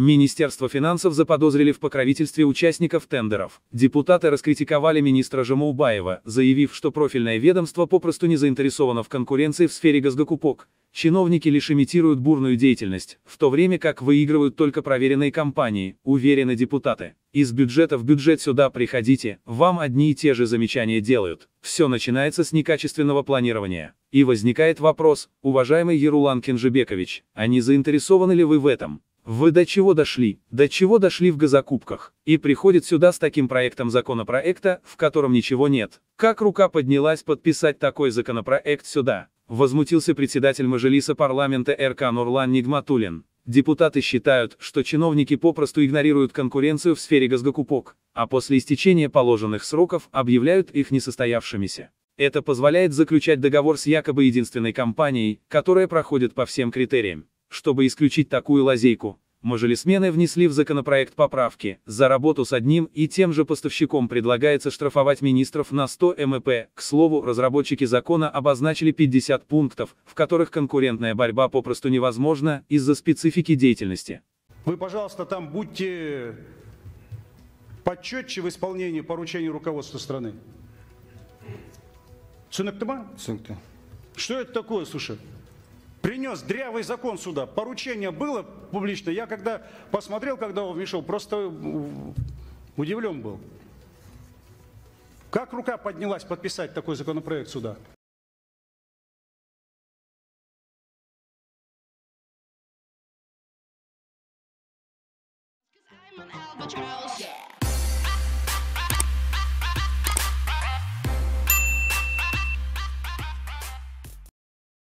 Министерство финансов заподозрили в покровительстве участников тендеров. Депутаты раскритиковали министра Жамаубаева, заявив, что профильное ведомство попросту не заинтересовано в конкуренции в сфере газгокупок. Чиновники лишь имитируют бурную деятельность, в то время как выигрывают только проверенные компании, уверены депутаты. Из бюджета в бюджет сюда приходите, вам одни и те же замечания делают. Все начинается с некачественного планирования. И возникает вопрос, уважаемый Ерулан Кенжебекович, а не заинтересованы ли вы в этом? Вы до чего дошли, до чего дошли в газокубках, и приходит сюда с таким проектом законопроекта, в котором ничего нет. Как рука поднялась подписать такой законопроект сюда? Возмутился председатель Мажилиса парламента РК Нурлан Нигматулин. Депутаты считают, что чиновники попросту игнорируют конкуренцию в сфере газгокупок, а после истечения положенных сроков объявляют их несостоявшимися. Это позволяет заключать договор с якобы единственной компанией, которая проходит по всем критериям. Чтобы исключить такую лазейку, мажелисмены внесли в законопроект поправки. За работу с одним и тем же поставщиком предлагается штрафовать министров на 100 МП. К слову, разработчики закона обозначили 50 пунктов, в которых конкурентная борьба попросту невозможна из-за специфики деятельности. Вы, пожалуйста, там будьте почетче в исполнении поручений руководства страны. Сынок Тыма? Сынок Что это такое, слушай? принес дрявый закон сюда. Поручение было публично. Я когда посмотрел, когда он вмешал, просто э, удивлен был. Как рука поднялась подписать такой законопроект сюда? Albatross. Yeah.